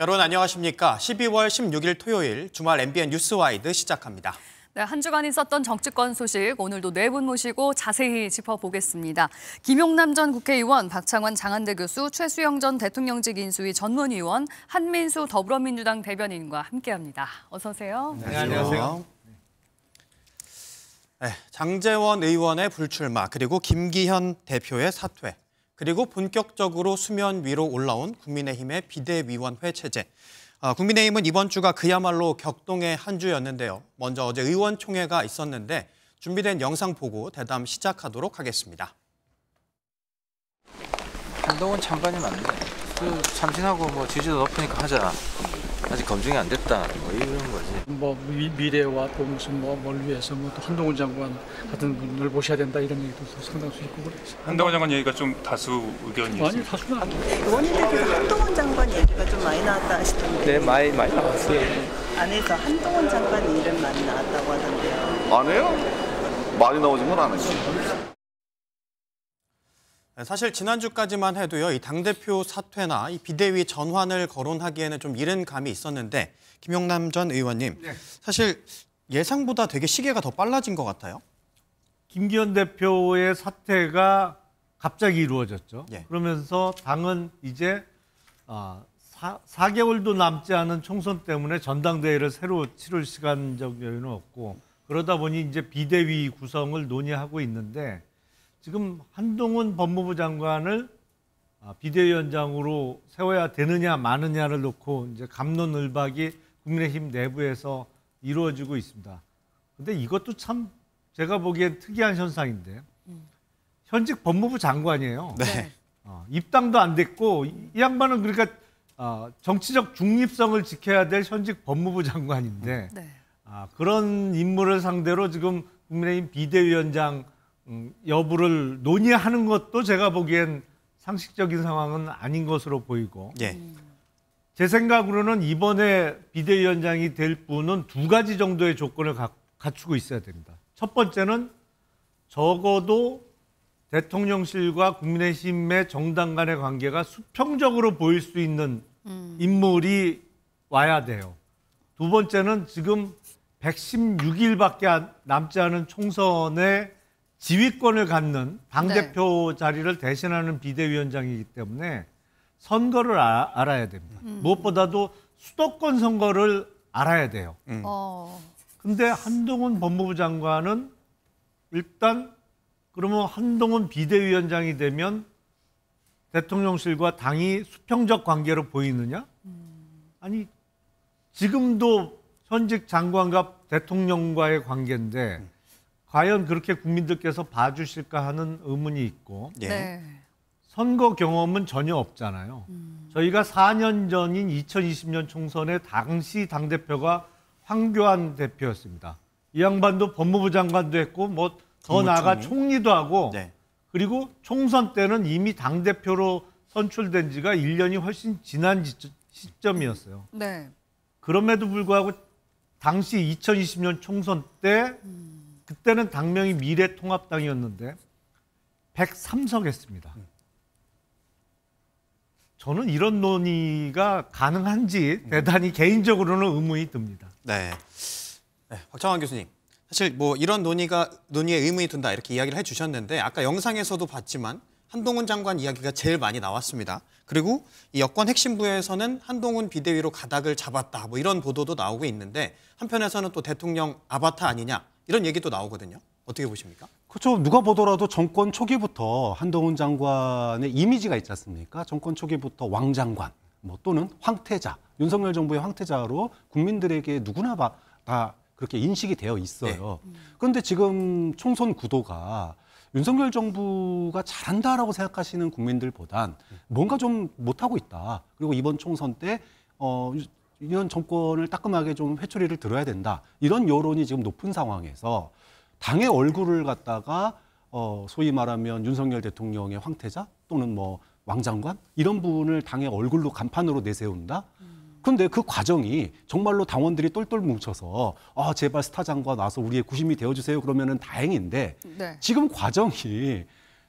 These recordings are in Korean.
여러분 안녕하십니까? 12월 16일 토요일 주말 MBN 뉴스와이드 시작합니다. 네, 한 주간 있었던 정치권 소식 오늘도 네 분 모시고 자세히 짚어보겠습니다. 김용남 전 국회의원, 박창원 장한대 교수, 최수영 전 대통령직 인수위 전문의원 한민수 더불어민주당 대변인과 함께합니다. 어서 오세요. 네, 안녕하세요. 네, 장재원 의원의 불출마 그리고 김기현 대표의 사퇴 그리고 본격적으로 수면 위로 올라온 국민의힘의 비대위원회 체제. 아, 국민의힘은 이번 주가 그야말로 격동의 한 주였는데요. 먼저 어제 의원총회가 있었는데 준비된 영상 보고 대담 시작하도록 하겠습니다. 한동훈 장관이 맞네. 그 잠신하고 뭐 지지도 높으니까 하자. 아직 검증이 안 됐다 뭐 이런 거지 뭐 미, 래와또 무슨 뭐뭘 위해서 뭐또 한동훈 장관 같은 분을 모셔야 된다 이런 얘기도 상당수 있고 그래서 한동훈 장관 얘기가 좀 다수 의견이 아니 다수는 아니에요 의원님들 한동훈 장관 얘기가 좀 많이 나왔다 하시던데 네 많이 많이 나왔어요 안에서 한동훈 장관 이름 많이 나왔다고 하던데요 안 해요? 많이 나오진 건안 해요 네, 사실 지난주까지만 해도요, 이 당대표 사퇴나 이 비대위 전환을 거론하기에는 좀 이른 감이 있었는데, 김영남전 의원님, 네. 사실 예상보다 되게 시계가 더 빨라진 것 같아요. 김기현 대표의 사퇴가 갑자기 이루어졌죠. 네. 그러면서 당은 이제 아, 4개월도 남지 않은 총선 때문에 전당대회를 새로 치를 시간적 여유는 없고 그러다 보니 이제 비대위 구성을 논의하고 있는데 지금 한동훈 법무부 장관을 아, 비대위원장으로 세워야 되느냐 마느냐를 놓고 이제 감론을박이 국민의힘 내부에서 이루어지고 있습니다. 근데 이것도 참 제가 보기엔 특이한 현상인데 음. 현직 법무부 장관이에요. 네. 네. 어, 입당도 안 됐고 이 양반은 그러니까 어, 정치적 중립성을 지켜야 될 현직 법무부 장관인데 네. 아, 그런 인물을 상대로 지금 국민의힘 비대위원장 음, 여부를 논의하는 것도 제가 보기엔 상식적인 상황은 아닌 것으로 보이고 예. 음. 제 생각으로는 이번에 비대위원장이 될 분은 두 가지 정도의 조건을 가, 갖추고 있어야 됩니다. 첫 번째는 적어도 대통령실과 국민의힘의 정당 간의 관계가 수평적으로 보일 수 있는 음. 인물이 와야 돼요. 두 번째는 지금 116일밖에 남지 않은 총선에 지휘권을 갖는 당대표 네. 자리를 대신하는 비대위원장이기 때문에 선거를 아, 알아야 됩니다. 음. 무엇보다도 수도권 선거를 알아야 돼요. 음. 어. 근데 한동훈 법무부 장관은 일단 그러면 한동훈 비대위원장이 되면 대통령실과 당이 수평적 관계로 보이느냐? 음. 아니 지금도 현직 장관과 대통령과의 관계인데 음. 과연 그렇게 국민들께서 봐주실까 하는 의문이 있고 예. 네. 선거 경험은 전혀 없잖아요. 음. 저희가 4년 전인 2020년 총선에 당시 당 대표가 황교안 대표였습니다. 이 양반도 법무부 장관도 했고 뭐 더 나아가 총리도 하고 네. 그리고 총선 때는 이미 당 대표로 선출된 지가 1년이 훨씬 지난 시점이었어요. 네. 그럼에도 불구하고 당시 2020년 총선 때 음. 그때는 당명이 미래통합당이었는데 103석 했습니다. 저는 이런 논의가 가능한지 대단히 개인적으로는 의문이 듭니다. 네. 네 박창환 교수님. 사실 뭐 이런 논의가 논의에 의문이 든다 이렇게 이야기를 해주셨는데 아까 영상에서도 봤지만 한동훈 장관 이야기가 제일 많이 나왔습니다. 그리고 이 여권 핵심부에서는 한동훈 비대위로 가닥을 잡았다 뭐 이런 보도도 나오고 있는데 한편에서는 또 대통령 아바타 아니냐 이런 얘기도 나오거든요. 어떻게 보십니까? 그렇죠. 누가 보더라도 정권 초기부터 한동훈 장관의 이미지가 있지 않습니까? 정권 초기부터 왕장관 뭐 또는 황태자 윤석열 정부의 황태자로 국민들에게 누구나 다 그렇게 인식이 되어 있어요. 네. 그런데 지금 총선 구도가 윤석열 정부가 잘한다라고 생각하시는 국민들보단 뭔가 좀 못하고 있다. 그리고 이번 총선 때 어, 이런 정권을 따끔하게 좀 회초리를 들어야 된다. 이런 여론이 지금 높은 상황에서 당의 얼굴을 갖다가 어, 소위 말하면 윤석열 대통령의 황태자 또는 뭐 왕장관 이런 부분을 당의 얼굴로 간판으로 내세운다. 그런데 그 과정이 정말로 당원들이 똘똘 뭉쳐서 아 제발 스타 장관 와서 우리의 구심이 되어주세요 그러면은 다행인데 네. 지금 과정이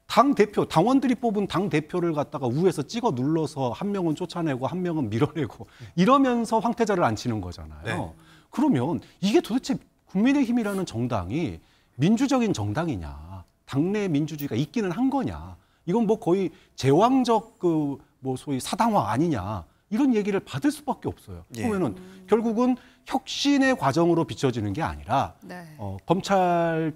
당 대표, 당원들이 뽑은 당 대표를 갖다가 우에서 찍어 눌러서 한 명은 쫓아내고 한 명은 밀어내고 네. 이러면서 황태자를 안 치는 거잖아요. 네. 그러면 이게 도대체 국민의힘이라는 정당이 민주적인 정당이냐, 당내 민주주의가 있기는 한 거냐, 이건 뭐 거의 제왕적 그 뭐 소위 사당화 아니냐 이런 얘기를 받을 수밖에 없어요. 예. 그러면은 결국은 혁신의 과정으로 비춰지는 게 아니라 네. 어, 검찰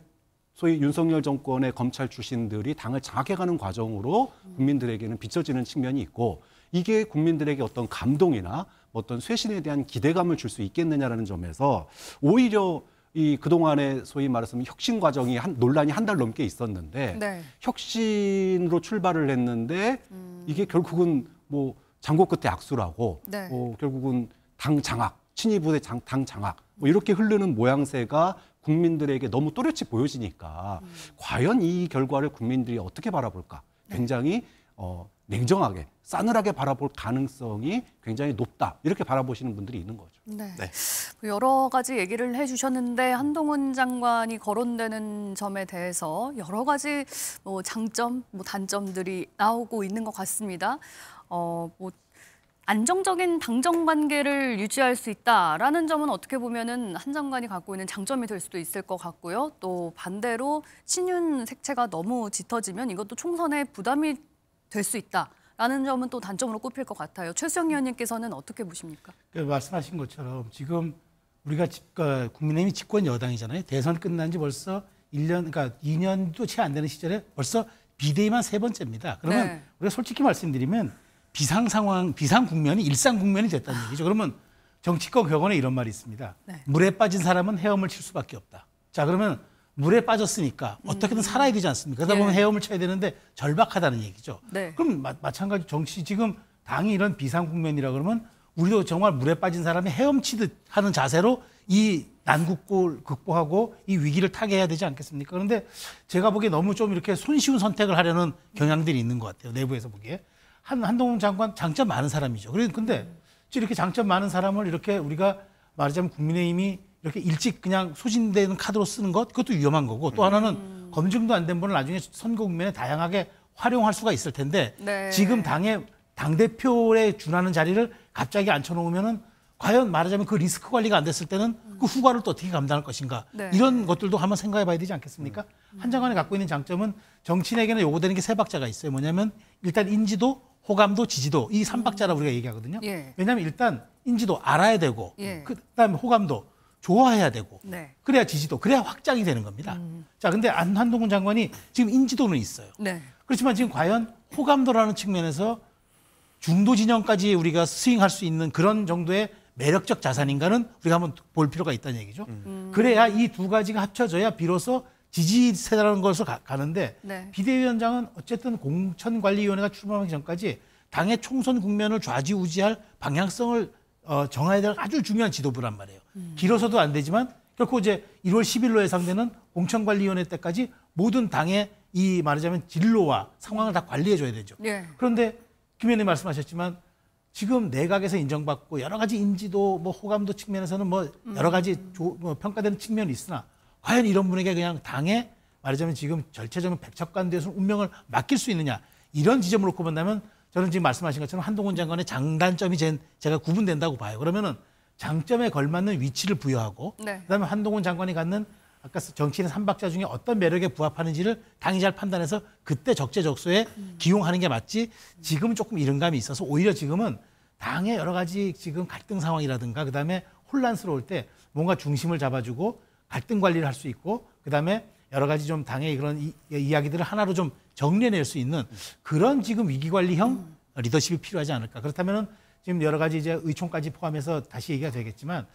소위 윤석열 정권의 검찰 출신들이 당을 장악해가는 과정으로 국민들에게는 비춰지는 측면이 있고 이게 국민들에게 어떤 감동이나 어떤 쇄신에 대한 기대감을 줄 수 있겠느냐라는 점에서 오히려 이 그동안에 소위 말했으면 혁신 과정이 한 논란이 한 달 넘게 있었는데 네. 혁신으로 출발을 했는데 음. 이게 결국은 뭐 장고 끝에 악수라고 네. 뭐 결국은 당 장악 친이부대 당 장악 뭐 이렇게 흐르는 모양새가 국민들에게 너무 또렷이 보여지니까 음. 과연 이 결과를 국민들이 어떻게 바라볼까 네. 굉장히 어, 냉정하게 싸늘하게 바라볼 가능성이 굉장히 높다 이렇게 바라보시는 분들이 있는 거죠. 네. 네. 뭐 여러 가지 얘기를 해주셨는데 한동훈 장관이 거론되는 점에 대해서 여러 가지 뭐 장점, 뭐 단점들이 나오고 있는 것 같습니다. 어, 뭐 안정적인 당정 관계를 유지할 수 있다라는 점은 어떻게 보면은 한 장관이 갖고 있는 장점이 될 수도 있을 것 같고요. 또 반대로 친윤 색채가 너무 짙어지면 이것도 총선에 부담이 될 수 있다라는 점은 또 단점으로 꼽힐 것 같아요. 최수영 의원님께서는 어떻게 보십니까? 그 말씀하신 것처럼 지금 우리가 그 국민의힘이 집권 여당이잖아요. 대선 끝난 지 벌써 1년, 그러니까 2년도 채 안 되는 시절에 벌써 비대위만 세 번째입니다. 그러면 네. 우리가 솔직히 말씀드리면 비상 상황, 비상 국면이 일상 국면이 됐다는 아. 얘기죠. 그러면 정치권 격언에 이런 말이 있습니다. 네. 물에 빠진 사람은 헤엄을 칠 수밖에 없다. 자, 그러면 물에 빠졌으니까 음. 어떻게든 살아야 되지 않습니까? 그러다 예. 보면 헤엄을 쳐야 되는데 절박하다는 얘기죠. 네. 그럼 마, 마찬가지 정치 지금 당이 이런 비상 국면이라 그러면 우리도 정말 물에 빠진 사람이 헤엄치듯 하는 자세로 이 난국골 극복하고 이 위기를 타게해야 되지 않겠습니까? 그런데 제가 보기에 너무 좀 이렇게 손쉬운 선택을 하려는 경향들이 있는 것 같아요. 내부에서 보기에. 한, 한동훈 장관 장점 많은 사람이죠. 그런데 이렇게 장점 많은 사람을 이렇게 우리가 말하자면 국민의힘이 이렇게 일찍 그냥 소진되는 카드로 쓰는 것 그것도 위험한 거고 또 하나는 검증도 안 된 분을 나중에 선거 국면에 다양하게 활용할 수가 있을 텐데 네. 지금 당의 당 대표에 준하는 자리를 갑자기 앉혀놓으면은 과연 말하자면 그 리스크 관리가 안 됐을 때는 그 후과를 또 어떻게 감당할 것인가 네. 이런 것들도 한번 생각해 봐야 되지 않겠습니까? 음. 한 장관이 갖고 있는 장점은 정치인에게는 요구되는 게 세 박자가 있어요. 뭐냐면 일단 인지도 호감도 지지도 이 음. 삼박자라 고 우리가 얘기하거든요. 예. 왜냐하면 일단 인지도 알아야 되고 예. 그다음에 호감도 좋아해야 되고 네. 그래야 지지도 그래야 확장이 되는 겁니다. 음. 자 근데 안한동훈 장관이 지금 인지도는 있어요. 네. 그렇지만 지금 과연 호감도라는 측면에서 중도 진영까지 우리가 스윙할 수 있는 그런 정도의 매력적 자산인가는 우리가 한번 볼 필요가 있다는 얘기죠. 음. 그래야 이 두 가지가 합쳐져야 비로소 지지세라는 것으로 가, 는데 네. 비대위원장은 어쨌든 공천관리위원회가 출범하기 전까지 당의 총선 국면을 좌지우지할 방향성을 어, 정해야 될 아주 중요한 지도부란 말이에요. 음. 길어서도 안 되지만 결코 이제 1월 10일로 예상되는 공천관리위원회 때까지 모든 당의 이 말하자면 진로와 상황을 다 관리해줘야 되죠. 네. 그런데 김 의원님 말씀하셨지만 지금 내각에서 인정받고 여러 가지 인지도 뭐 호감도 측면에서는 뭐 음. 여러 가지 조, 뭐 평가되는 측면이 있으나 과연 이런 분에게 그냥 당에 말하자면 지금 절체적인 백척관대에서 운명을 맡길 수 있느냐 이런 지점을 놓고 본다면 저는 지금 말씀하신 것처럼 한동훈 장관의 장단점이 제가 구분된다고 봐요. 그러면은 장점에 걸맞는 위치를 부여하고 네. 그다음에 한동훈 장관이 갖는 아까 정치인 삼박자 중에 어떤 매력에 부합하는지를 당이 잘 판단해서 그때 적재적소에 음. 기용하는 게 맞지 지금은 조금 이른감이 있어서 오히려 지금은 당의 여러 가지 지금 갈등 상황이라든가 그다음에 혼란스러울 때 뭔가 중심을 잡아주고 갈등 관리를 할 수 있고 그다음에 여러 가지 좀 당의 그런 이, 이야기들을 하나로 좀 정리해낼 수 있는 그런 지금 위기관리형 음. 리더십이 필요하지 않을까. 그렇다면은 지금 여러 가지 이제 의총까지 포함해서 다시 얘기가 되겠지만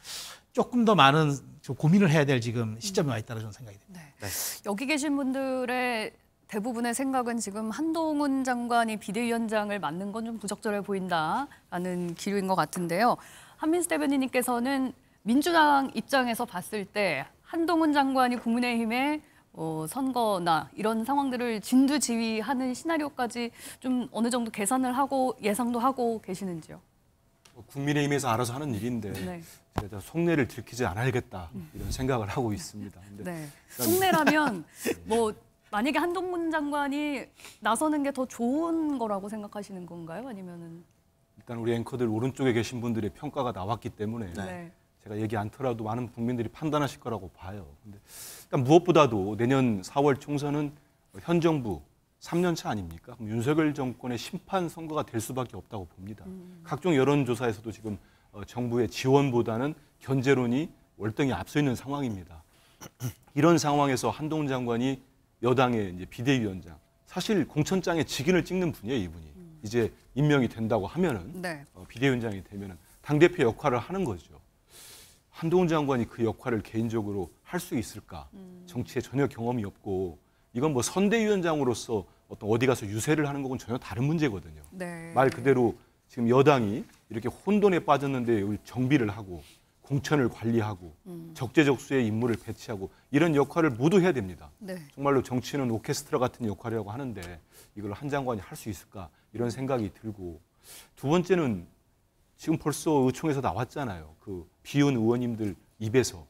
조금 더 많은 고민을 해야 될 지금 시점에 와있다는 생각이 듭니다. 네. 네. 여기 계신 분들의 대부분의 생각은 지금 한동훈 장관이 비대위원장을 맡는 건 좀 부적절해 보인다라는 기류인 것 같은데요. 한민수 대변인님께서는 민주당 입장에서 봤을 때 한동훈 장관이 국민의힘에 어, 선거나 이런 상황들을 진두지휘하는 시나리오까지 좀 어느 정도 계산을 하고 예상도 하고 계시는지요? 뭐 국민의힘에서 알아서 하는 일인데 네. 속내를 들키지 않아야겠다 음. 이런 생각을 하고 있습니다. 네. 속내라면 뭐 만약에 한동문 장관이 나서는 게 더 좋은 거라고 생각하시는 건가요? 아니면은 일단 우리 앵커들 오른쪽에 계신 분들의 평가가 나왔기 때문에 네. 제가 얘기 않더라도 많은 국민들이 판단하실 거라고 봐요. 근데 그러 무엇보다도 내년 4월 총선은 현 정부 3년차 아닙니까? 그럼 윤석열 정권의 심판 선거가 될 수밖에 없다고 봅니다. 음. 각종 여론조사에서도 지금 어, 정부의 지원보다는 견제론이 월등히 앞서 있는 상황입니다. 이런 상황에서 한동훈 장관이 여당의 이제 비대위원장, 사실 공천장에 직인을 찍는 분이에요, 이분이. 음. 이제 임명이 된다고 하면은 네. 어, 비대위원장이 되면은 당 대표 역할을 하는 거죠. 한동훈 장관이 그 역할을 개인적으로 할 수 있을까? 음. 정치에 전혀 경험이 없고 이건 뭐 선대위원장으로서 어떤 어디 가서 유세를 하는 것은 전혀 다른 문제거든요. 네. 말 그대로 지금 여당이 이렇게 혼돈에 빠졌는데 정비를 하고 공천을 관리하고 음. 적재적소에 임무를 배치하고 이런 역할을 모두 해야 됩니다. 네. 정말로 정치는 오케스트라 같은 역할이라고 하는데 이걸 한 장관이 할 수 있을까 이런 생각이 들고 두 번째는 지금 벌써 의총에서 나왔잖아요. 그 비운 의원님들 입에서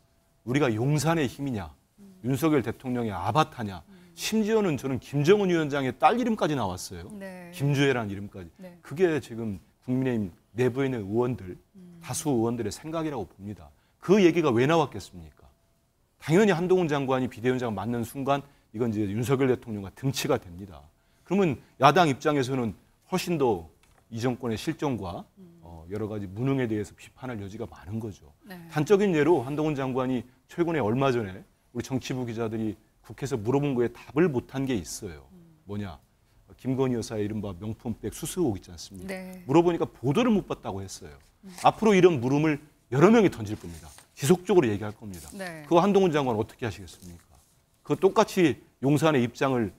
우리가 용산의 힘이냐, 음. 윤석열 대통령의 아바타냐, 음. 심지어는 저는 김정은 위원장의 딸 이름까지 나왔어요. 네. 김주혜라는 이름까지. 네. 그게 지금 국민의힘 내부에 있는 의원들, 음. 다수 의원들의 생각이라고 봅니다. 그 얘기가 왜 나왔겠습니까? 당연히 한동훈 장관이 비대위원장 맞는 순간 이건 이제 윤석열 대통령과 등치가 됩니다. 그러면 야당 입장에서는 훨씬 더 이 정권의 실정과 음. 여러 가지 무능에 대해서 비판할 여지가 많은 거죠. 네. 단적인 예로 한동훈 장관이 최근에 얼마 전에 우리 정치부 기자들이 국회에서 물어본 거에 답을 못한 게 있어요. 뭐냐? 김건희 여사의 이른바 명품백 수수옥 있지 않습니까? 네. 물어보니까 보도를 못 봤다고 했어요. 음. 앞으로 이런 물음을 여러 명이 던질 겁니다. 지속적으로 얘기할 겁니다. 네. 그거 한동훈 장관 어떻게 하시겠습니까? 그 똑같이 용산의 입장을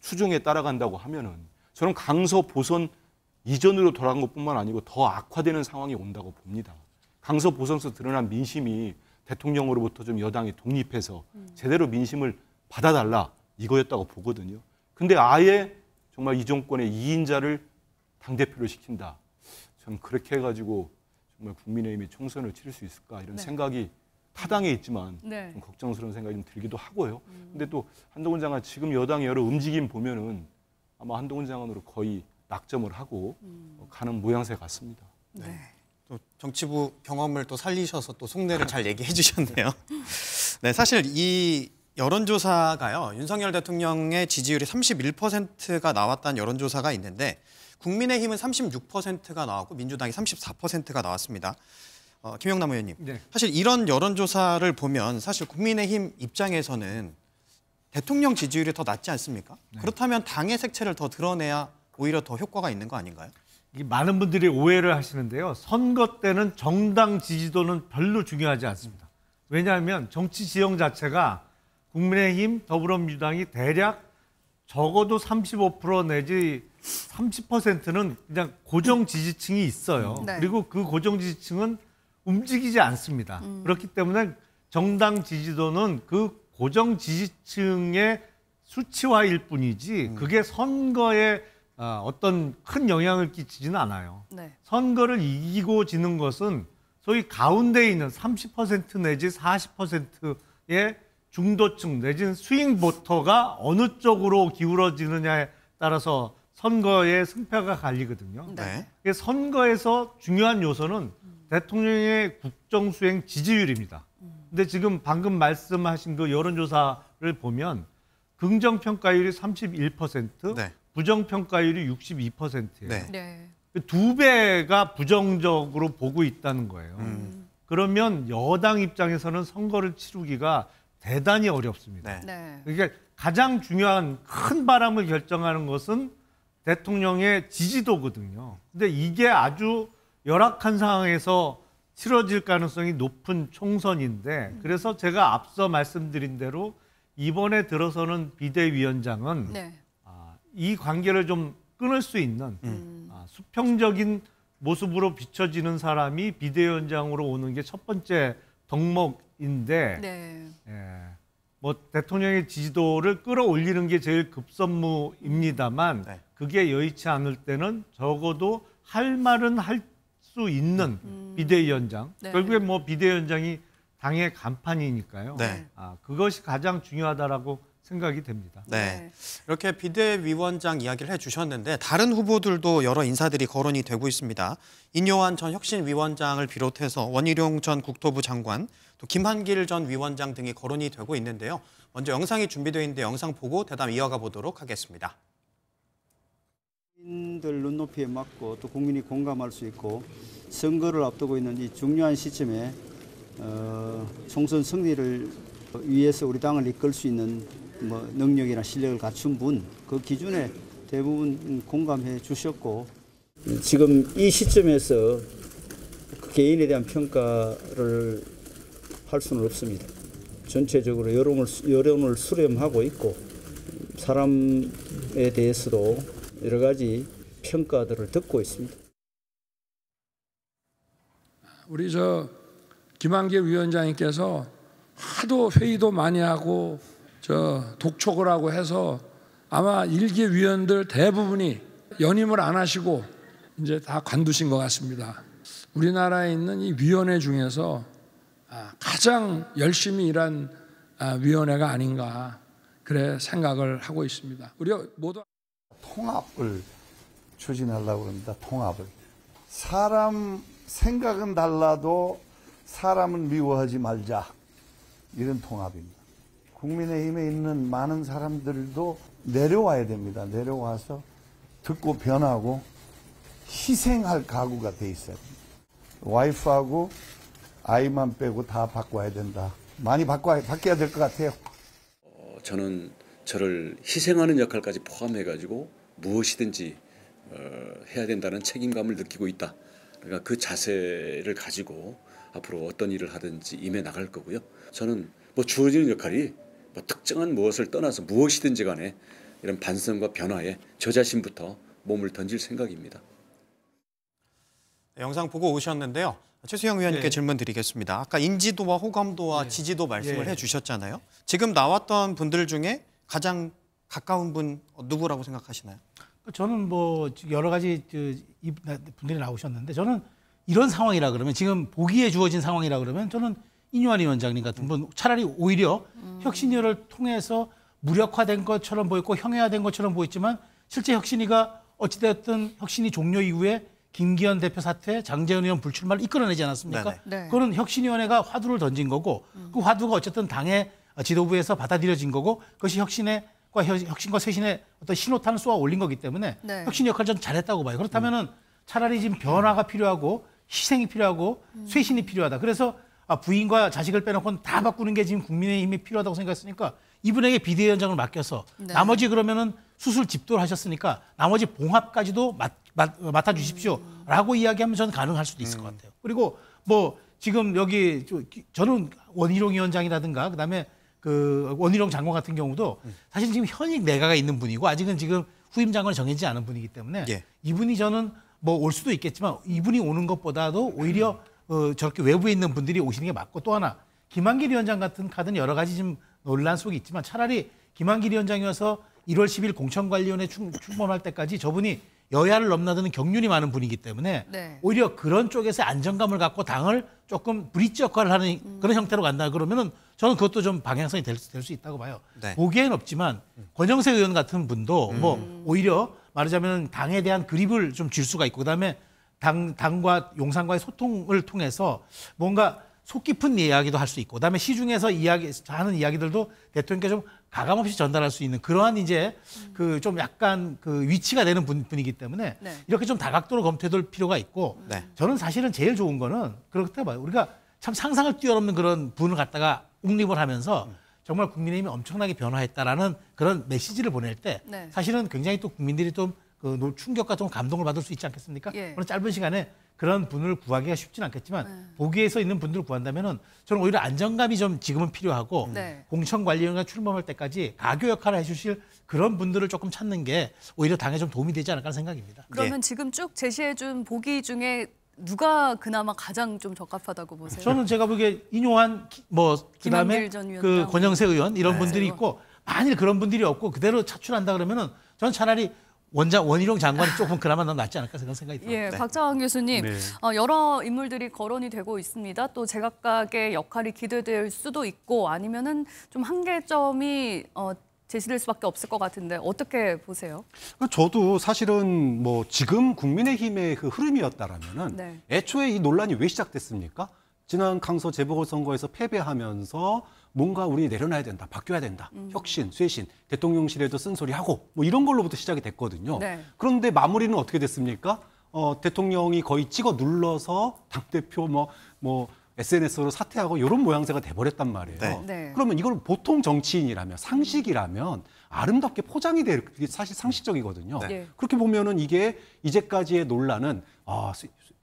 추종에 따라간다고 하면은 저는 강서 보선 이전으로 돌아간 것뿐만 아니고 더 악화되는 상황이 온다고 봅니다. 강서 보선서 드러난 민심이 대통령으로부터 좀 여당이 독립해서 음. 제대로 민심을 받아달라 이거였다고 보거든요. 근데 아예 정말 이 정권의 이인자를 당대표로 시킨다. 참 그렇게 해가지고 정말 국민의힘이 총선을 치를 수 있을까 이런 네. 생각이 타당해 있지만 네. 좀 걱정스러운 생각이 좀 들기도 하고요. 음. 근데 또 한동훈 장관 지금 여당 여러 움직임 보면은 아마 한동훈 장관으로 거의 낙점을 하고 음. 가는 모양새 같습니다. 네. 네. 또 정치부 경험을 또 살리셔서 또 속내를 잘 얘기해 주셨네요. 네, 사실 이 여론조사가요. 윤석열 대통령의 지지율이 31%가 나왔다는 여론조사가 있는데 국민의힘은 36%가 나왔고 민주당이 34%가 나왔습니다. 어, 김영남 의원님, 네. 사실 이런 여론조사를 보면 사실 국민의힘 입장에서는 대통령 지지율이 더 낮지 않습니까? 네. 그렇다면 당의 색채를 더 드러내야 오히려 더 효과가 있는 거 아닌가요? 많은 분들이 오해를 하시는데요. 선거 때는 정당 지지도는 별로 중요하지 않습니다. 왜냐하면 정치 지형 자체가 국민의힘, 더불어민주당이 대략 적어도 35% 내지 30%는 그냥 고정 지지층이 있어요. 네. 그리고 그 고정 지지층은 움직이지 않습니다. 음. 그렇기 때문에 정당 지지도는 그 고정 지지층의 수치화일 뿐이지 음. 그게 선거에 어, 어떤 큰 영향을 끼치지는 않아요. 네. 선거를 이기고 지는 것은 소위 가운데 있는 30% 내지 40%의 중도층 내지는 스윙 보터가 어느 쪽으로 기울어지느냐에 따라서 선거의 승패가 갈리거든요. 네. 네. 선거에서 중요한 요소는 대통령의 국정 수행 지지율입니다. 근데 지금 방금 말씀하신 그 여론조사를 보면 긍정 평가율이 31%, 네. 부정평가율이 62%예요. 네. 네. 그 두 배가 부정적으로 보고 있다는 거예요. 음. 그러면 여당 입장에서는 선거를 치르기가 대단히 어렵습니다. 네. 네. 그러니까 가장 중요한 큰 바람을 결정하는 것은 대통령의 지지도거든요. 근데 이게 아주 열악한 상황에서 치러질 가능성이 높은 총선인데 음. 그래서 제가 앞서 말씀드린 대로 이번에 들어서는 비대위원장은 네. 이 관계를 좀 끊을 수 있는 음. 아, 수평적인 모습으로 비춰지는 사람이 비대위원장으로 오는 게 첫 번째 덕목인데 네. 예, 뭐 대통령의 지지도를 끌어올리는 게 제일 급선무입니다만 네. 그게 여의치 않을 때는 적어도 할 말은 할 수 있는 음. 비대위원장 네. 결국에 뭐 비대위원장이 당의 간판이니까요. 네. 아, 그것이 가장 중요하다라고 생각이 됩니다. 네. 네. 이렇게 비대위원장 이야기를 해주셨는데 다른 후보들도 여러 인사들이 거론이 되고 있습니다. 인요한 전 혁신위원장을 비롯해서 원희룡 전 국토부 장관, 또 김한길 전 위원장 등이 거론이 되고 있는데요. 먼저 영상이 준비되어 있는데 영상 보고 대담 이어가 보도록 하겠습니다. 국민들 눈높이에 맞고 또 국민이 공감할 수 있고 선거를 앞두고 있는 이 중요한 시점에 어, 총선 승리를 위해서 우리 당을 이끌 수 있는 뭐 능력이나 실력을 갖춘 분 그 기준에 대부분 공감해 주셨고 지금 이 시점에서 그 개인에 대한 평가를 할 수는 없습니다. 전체적으로 여론을 여론을 수렴하고 있고 사람에 대해서도 여러 가지 평가들을 듣고 있습니다. 우리 저 김한길 위원장님께서 하도 회의도 많이 하고 저 독촉을 하고 해서 아마 일개 위원들 대부분이 연임을 안 하시고 이제 다 관두신 것 같습니다. 우리나라에 있는 이 위원회 중에서 아, 가장 열심히 일한 아, 위원회가 아닌가 그래 생각을 하고 있습니다. 우리가 모두 통합을 추진하려고 합니다. 통합을 사람 생각은 달라도 사람은 미워하지 말자 이런 통합입니다. 국민의힘에 있는 많은 사람들도 내려와야 됩니다. 내려와서 듣고 변하고 희생할 각오가 돼 있어야 됩니다. 와이프하고 아이만 빼고 다 바꿔야 된다. 많이 바꿔야, 바뀌어야 될것 같아요. 어, 저는 저를 희생하는 역할까지 포함해가지고 무엇이든지 어, 해야 된다는 책임감을 느끼고 있다. 그러니까 그 자세를 가지고 앞으로 어떤 일을 하든지 임해 나갈 거고요. 저는 뭐 주어지는 역할이 뭐 특정한 무엇을 떠나서 무엇이든지 간에 이런 반성과 변화에 저 자신부터 몸을 던질 생각입니다. 영상 보고 오셨는데요. 최수영 의원님께 네. 질문 드리겠습니다. 아까 인지도와 호감도와 네. 지지도 말씀을 네. 해주셨잖아요. 지금 나왔던 분들 중에 가장 가까운 분 누구라고 생각하시나요? 그러니까 저는 뭐 여러 가지 분들이 나오셨는데 저는 이런 상황이라 그러면 지금 보기에 주어진 상황이라 그러면 저는 이뇨한 위원장님 같은 분 차라리 오히려 음. 혁신위를 통해서 무력화된 것처럼 보였고 형해화된 것처럼 보였지만 실제 혁신위가 어찌됐든 혁신위 종료 이후에 김기현 대표 사퇴 장재현 의원 불출마를 이끌어내지 않았습니까? 네. 네. 네. 그거는 혁신위원회가 화두를 던진 거고 음. 그 화두가 어쨌든 당의 지도부에서 받아들여진 거고 그것이 혁신의 과 혁신과 쇄신의 어떤 신호탄을 쏘아 올린 거기 때문에 네. 혁신 역할을 좀 잘했다고 봐요. 그렇다면은 차라리 지금 변화가 필요하고 희생이 필요하고 쇄신이 필요하다. 그래서 아, 부인과 자식을 빼놓고는 다 바꾸는 게 지금 국민의힘이 필요하다고 생각했으니까 이분에게 비대위원장을 맡겨서 네. 나머지 그러면은 수술 집도를 하셨으니까 나머지 봉합까지도 맡, 맡, 아 주십시오라고 음. 이야기하면 저는 가능할 수도 있을 음. 것 같아요. 그리고 뭐 지금 여기 저는 원희룡 위원장이라든가 그다음에 그 원희룡 장관 같은 경우도 음. 사실 지금 현직 내가가 있는 분이고 아직은 지금 후임 장관 을 정해지지 않은 분이기 때문에 예. 이분이 저는 뭐 올 수도 있겠지만 이분이 오는 것보다도 오히려 음. 어, 저렇게 외부에 있는 분들이 오시는 게 맞고 또 하나 김한길 위원장 같은 카드는 여러 가지 지금 논란 속에 있지만 차라리 김한길 위원장이어서 1월 10일 공천관리위원회 출범할 때까지 저분이 여야를 넘나드는 경륜이 많은 분이기 때문에 네. 오히려 그런 쪽에서 안정감을 갖고 당을 조금 브릿지 역할을 하는 음. 그런 형태로 간다 그러면은 저는 그것도 좀 방향성이 될 수 있다고 봐요. 네. 보기엔 없지만 음. 권영세 의원 같은 분도 뭐 음. 뭐 오히려 말하자면 당에 대한 그립을 좀 줄 수가 있고 그다음에 당, 당과 용산과의 소통을 통해서 뭔가 속 깊은 이야기도 할 수 있고, 그다음에 시중에서 이야기 하는 이야기들도 대통령께 좀 가감 없이 전달할 수 있는 그러한 이제 그 좀 약간 그 위치가 되는 분, 분이기 때문에 네. 이렇게 좀 다각도로 검토해둘 필요가 있고, 네. 저는 사실은 제일 좋은 거는 그렇다 봐요. 우리가 참 상상을 뛰어넘는 그런 분을 갖다가 옹립을 하면서 음. 정말 국민의힘이 엄청나게 변화했다라는 그런 메시지를 보낼 때 네. 사실은 굉장히 또 국민들이 좀그 충격 같은 감동을 받을 수 있지 않겠습니까? 예. 그런 짧은 시간에 그런 분을 구하기가 쉽진 않겠지만 네. 보기에서 있는 분들을 구한다면은 저는 오히려 안정감이 좀 지금은 필요하고 네. 공천관리위원회 출범할 때까지 가교 역할을 해주실 그런 분들을 조금 찾는 게 오히려 당에 좀 도움이 되지 않을까 생각입니다. 그러면 예. 지금 쭉 제시해준 보기 중에 누가 그나마 가장 좀 적합하다고 보세요? 저는 제가 보기에 인용한 뭐 그다음에 그 권영세 의원 이런 네. 분들이 있고 만일 그런 분들이 없고 그대로 차출한다 그러면은 저는 차라리 원장 원희룡 장관이 조금 그나마 낫지 않을까 그런 생각이 듭니다. 예, 네. 박자환 교수님 네. 어, 여러 인물들이 거론이 되고 있습니다. 또 제각각의 역할이 기대될 수도 있고 아니면은 좀 한계점이 어, 제시될 수밖에 없을 것 같은데 어떻게 보세요? 어, 저도 사실은 뭐 지금 국민의힘의 그 흐름이었다라면은 네. 애초에 이 논란이 왜 시작됐습니까? 지난 강서 재보궐선거에서 패배하면서 뭔가 우리 내려놔야 된다, 바뀌어야 된다, 음. 혁신, 쇄신, 대통령실에도 쓴소리하고 뭐 이런 걸로부터 시작이 됐거든요. 네. 그런데 마무리는 어떻게 됐습니까? 어, 대통령이 거의 찍어 눌러서 당대표 뭐, 뭐, SNS로 사퇴하고 이런 모양새가 돼버렸단 말이에요. 네. 네. 그러면 이걸 보통 정치인이라면 상식이라면 아름답게 포장이 될 사실 상식적이거든요. 네. 예. 그렇게 보면은 이게 이제까지의 논란은 어,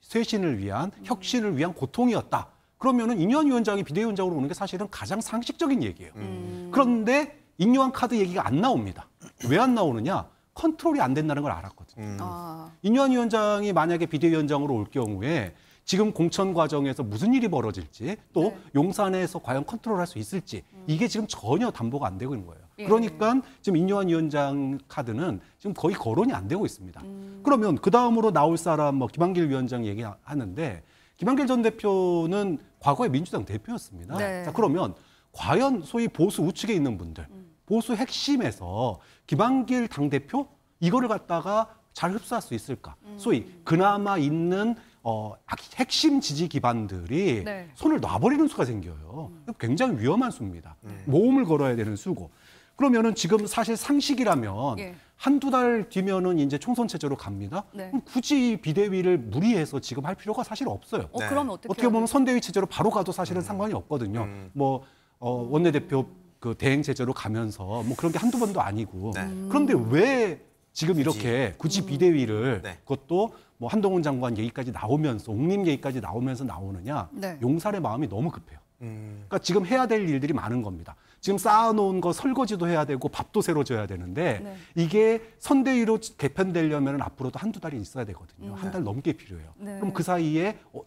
쇄신을 위한 혁신을 위한 고통이었다. 그러면은 인요한 위원장이 비대위원장으로 오는 게 사실은 가장 상식적인 얘기예요. 음. 음. 그런데 인요한 카드 얘기가 안 나옵니다. 왜 안 나오느냐? 컨트롤이 안 된다는 걸 알았거든요. 음. 아. 인요한 위원장이 만약에 비대위원장으로 올 경우에 지금 공천 과정에서 무슨 일이 벌어질지 또 네. 용산에서 과연 컨트롤할 수 있을지 음. 이게 지금 전혀 담보가 안 되고 있는 거예요. 예. 그러니까 지금 인요한 위원장 카드는 지금 거의 거론이 안 되고 있습니다. 음. 그러면 그 다음으로 나올 사람 뭐 김한길 위원장 얘기하는데 김한길 전 대표는 과거에 민주당 대표였습니다. 네. 자, 그러면 과연 소위 보수 우측에 있는 분들, 음. 보수 핵심에서 김한길 당대표 이거를 갖다가 잘 흡수할 수 있을까? 음. 소위 그나마 있는 어, 핵심 지지 기반들이 네. 손을 놔버리는 수가 생겨요. 음. 굉장히 위험한 수입니다. 네. 모험을 걸어야 되는 수고. 그러면은 지금 사실 상식이라면 예. 한두 달 뒤면은 이제 총선 체제로 갑니다. 네. 그럼 굳이 비대위를 무리해서 지금 할 필요가 사실 없어요. 어, 네. 그럼 어떻게, 어떻게 보면 선대위 체제로 바로 가도 사실은 음. 상관이 없거든요. 음. 뭐 어, 원내대표 그 대행 체제로 가면서 뭐 그런 게 한두 번도 아니고. 네. 그런데 왜 지금 이렇게 굳이 음. 비대위를 음. 그것도 뭐 한동훈 장관 얘기까지 나오면서 옹림 얘기까지 나오면서 나오느냐? 네. 용산의 마음이 너무 급해요. 음. 그러니까 지금 해야 될 일들이 많은 겁니다. 지금 쌓아놓은 거 설거지도 해야 되고 밥도 새로 줘야 되는데 네. 이게 선대위로 개편되려면 앞으로도 한두 달이 있어야 되거든요. 음. 한달 넘게 필요해요. 네. 그럼 그 사이에 어,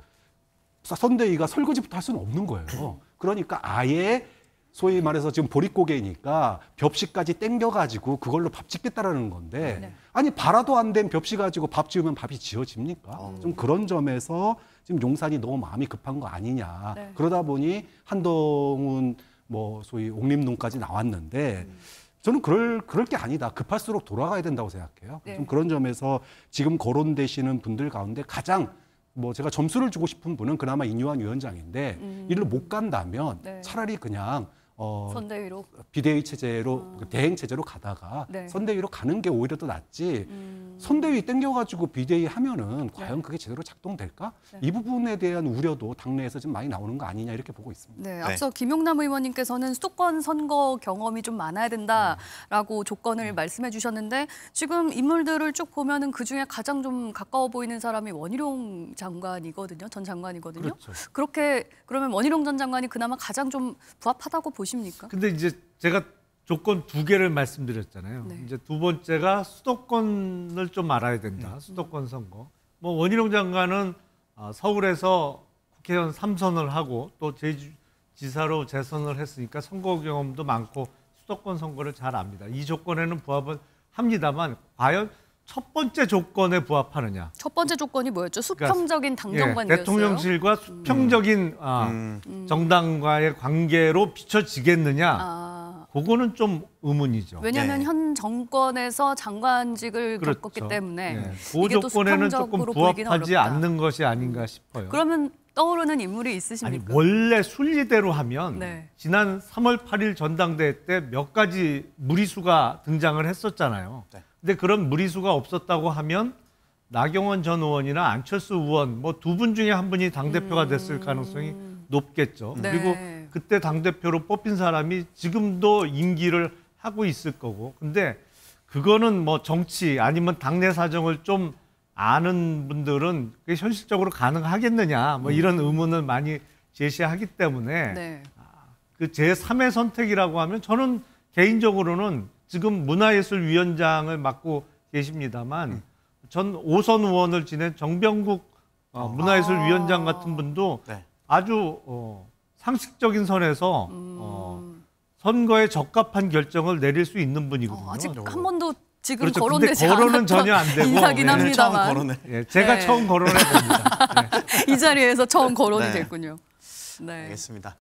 선대위가 설거지부터 할 수는 없는 거예요. 그러니까 아예 소위 말해서 지금 보릿고개니까 벽시까지 땡겨가지고 그걸로 밥 짓겠다라는 건데 네. 아니 바라도 안된 벽시 가지고 밥 지으면 밥이 지어집니까? 음. 좀 그런 점에서 지금 용산이 너무 마음이 급한 거 아니냐. 네. 그러다 보니 한동훈 뭐 소위 옥립론까지 나왔는데 저는 그럴 그럴 게 아니다. 급할수록 돌아가야 된다고 생각해요. 네. 좀 그런 점에서 지금 거론되시는 분들 가운데 가장 뭐 제가 점수를 주고 싶은 분은 그나마 인유한 위원장인데 음. 이를 못 간다면 네. 차라리 그냥 어, 선대위로 비대위 체제로 아. 그 대행 체제로 가다가 네. 선대위로 가는 게 오히려 더 낫지 음. 선대위 땡겨가지고 비대위 하면은 네. 과연 네. 그게 제대로 작동될까 네. 이 부분에 대한 우려도 당내에서 지금 많이 나오는 거 아니냐 이렇게 보고 있습니다. 네, 네, 앞서 김용남 의원님께서는 수도권 선거 경험이 좀 많아야 된다라고 음. 조건을 음. 말씀해주셨는데 지금 인물들을 쭉 보면은 그 중에 가장 좀 가까워 보이는 사람이 원희룡 장관이거든요, 전 장관이거든요. 그렇죠. 그렇게 그러면 원희룡 전 장관이 그나마 가장 좀 부합하다고 보시. 보십니까? 근데 이제 제가 조건 두 개를 말씀드렸잖아요. 네. 이제 두 번째가 수도권을 좀 알아야 된다. 네. 수도권 선거. 뭐 원희룡 장관은 어, 서울에서 국회의원 3선을 하고 또 제주지사로 재선을 했으니까 선거 경험도 많고 수도권 선거를 잘 압니다. 이 조건에는 부합은 합니다만 과연 첫 번째 조건에 부합하느냐. 첫 번째 조건이 뭐였죠? 그러니까 수평적인 당정관계였어요. 예, 대통령실과 음. 수평적인 아, 음. 아, 음. 정당과의 관계로 비춰지겠느냐. 아. 그거는 좀 의문이죠. 왜냐하면 네. 현 정권에서 장관직을 그렇 겪었기 때문에 네. 그 이게 조건에는 조금 부합하지 않는 것이 아닌가 싶어요. 그러면 떠오르는 인물이 있으십니까? 아니, 원래 순리대로 하면 네. 지난 3월 8일 전당대회 때 몇 가지 무리수가 등장을 했었잖아요. 네. 근데 그런 무리수가 없었다고 하면 나경원 전 의원이나 안철수 의원 뭐 두 분 중에 한 분이 당 대표가 됐을 음. 가능성이 높겠죠. 네. 그리고 그때 당 대표로 뽑힌 사람이 지금도 임기를 하고 있을 거고. 근데 그거는 뭐 정치 아니면 당내 사정을 좀 아는 분들은 그게 현실적으로 가능하겠느냐 뭐 음. 이런 의문을 많이 제시하기 때문에 네. 아, 그제3의 선택이라고 하면 저는 개인적으로는 지금 문화예술위원장을 맡고 계십니다만 음. 전 오선 의원을 지낸 정병국 어, 아. 문화예술위원장 같은 분도 네. 아주 어, 상식적인 선에서 음... 어, 선거에 적합한 결정을 내릴 수 있는 분이거든요. 어, 아직 한 번도 지금 그렇죠. 거론되지 거론은 전혀 안 되고 인사긴 네. 합니다만. 처음 거론해. 예, 제가 네. 처음 거론해 봅니다. 네. 이 자리에서 처음 거론이 네. 됐군요. 네. 알겠습니다.